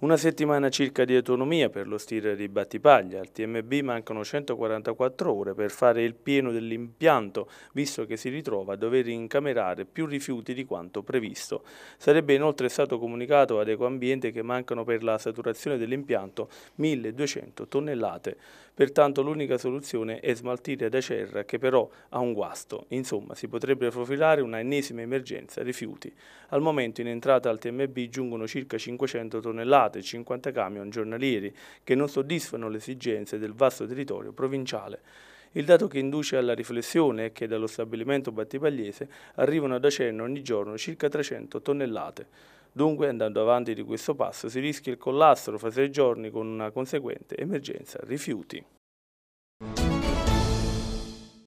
Una settimana circa di autonomia per lo stile di Battipaglia. Al TMB mancano 144 ore per fare il pieno dell'impianto, visto che si ritrova a dover incamerare più rifiuti di quanto previsto. Sarebbe inoltre stato comunicato ad Ecoambiente che mancano per la saturazione dell'impianto 1200 tonnellate. Pertanto l'unica soluzione è smaltire ad Acerra che però ha un guasto. Insomma, si potrebbe profilare una ennesima emergenza rifiuti. Al momento in entrata al TMB giungono circa 500 tonnellate impiegate 50 camion giornalieri che non soddisfano le esigenze del vasto territorio provinciale. Il dato che induce alla riflessione è che dallo stabilimento battipagliese arrivano ad Acerno ogni giorno circa 300 tonnellate. Dunque, andando avanti di questo passo, si rischia il collasso fra sei giorni con una conseguente emergenza rifiuti.